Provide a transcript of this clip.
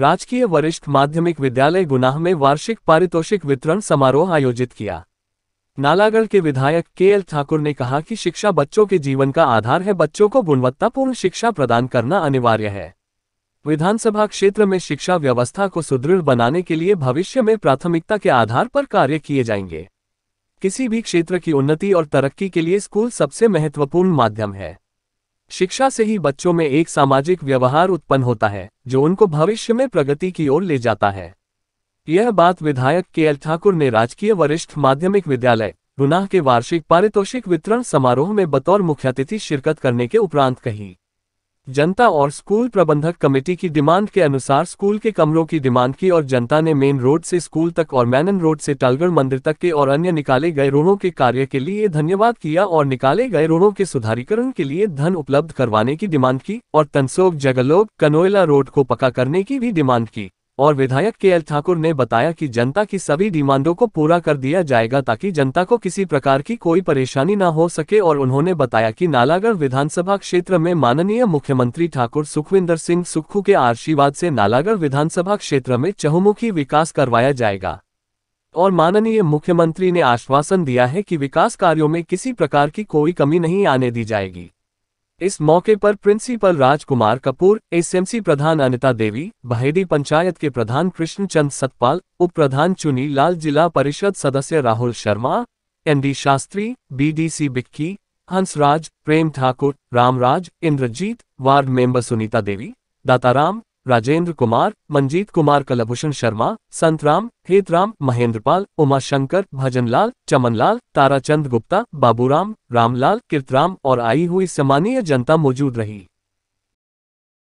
राजकीय वरिष्ठ माध्यमिक विद्यालय गुनाह में वार्षिक पारितोषिक वितरण समारोह आयोजित किया नालागढ़ के विधायक के एल ठाकुर ने कहा कि शिक्षा बच्चों के जीवन का आधार है बच्चों को गुणवत्तापूर्ण शिक्षा प्रदान करना अनिवार्य है विधानसभा क्षेत्र में शिक्षा व्यवस्था को सुदृढ़ बनाने के लिए भविष्य में प्राथमिकता के आधार पर कार्य किए जाएंगे किसी भी क्षेत्र की उन्नति और तरक्की के लिए स्कूल सबसे महत्वपूर्ण माध्यम है शिक्षा से ही बच्चों में एक सामाजिक व्यवहार उत्पन्न होता है जो उनको भविष्य में प्रगति की ओर ले जाता है यह बात विधायक के एल ठाकुर ने राजकीय वरिष्ठ माध्यमिक विद्यालय रुनाह के वार्षिक पारितोषिक वितरण समारोह में बतौर मुख्यातिथि शिरकत करने के उपरांत कही जनता और स्कूल प्रबंधक कमेटी की डिमांड के अनुसार स्कूल के कमरों की डिमांड की और जनता ने मेन रोड से स्कूल तक और मैनन रोड से टालगढ़ मंदिर तक के और अन्य निकाले गए रोडों के कार्य के लिए धन्यवाद किया और निकाले गए रोडों के सुधारीकरण के लिए धन उपलब्ध करवाने की डिमांड की और तनसोग जगलोक कनोयला रोड को पका करने की भी डिमांड की और विधायक के एल ठाकुर ने बताया कि जनता की सभी डिमांडों को पूरा कर दिया जाएगा ताकि जनता को किसी प्रकार की कोई परेशानी न हो सके और उन्होंने बताया कि नालागढ़ विधानसभा क्षेत्र में माननीय मुख्यमंत्री ठाकुर सुखविंदर सिंह सुक्खू के आशीर्वाद से नालागढ़ विधानसभा क्षेत्र में चहुमुखी विकास करवाया जाएगा और माननीय मुख्यमंत्री ने आश्वासन दिया है कि विकास कार्यों में किसी प्रकार की कोई कमी नहीं आने दी जाएगी इस मौके पर प्रिंसिपल राजकुमार कपूर एसएमसी प्रधान अनिता देवी बहेदी पंचायत के प्रधान कृष्णचंद सतपाल उप प्रधान चुनी लाल जिला परिषद सदस्य Rahul Sharma ND Shastri BDC Bikki Hansraj Prem Thakur Ramraj Inderjeet ward member Sunita Devi Dataram Rajendra Kumar Manjeet Kumar Kulbhushan Sharma Santram Hetram Mahendrapal Umashankar Bhajanlal Chamanlal Tarachand Gupta Baburam Ramlal Kirtram और आई हुई सामान्य जनता मौजूद रही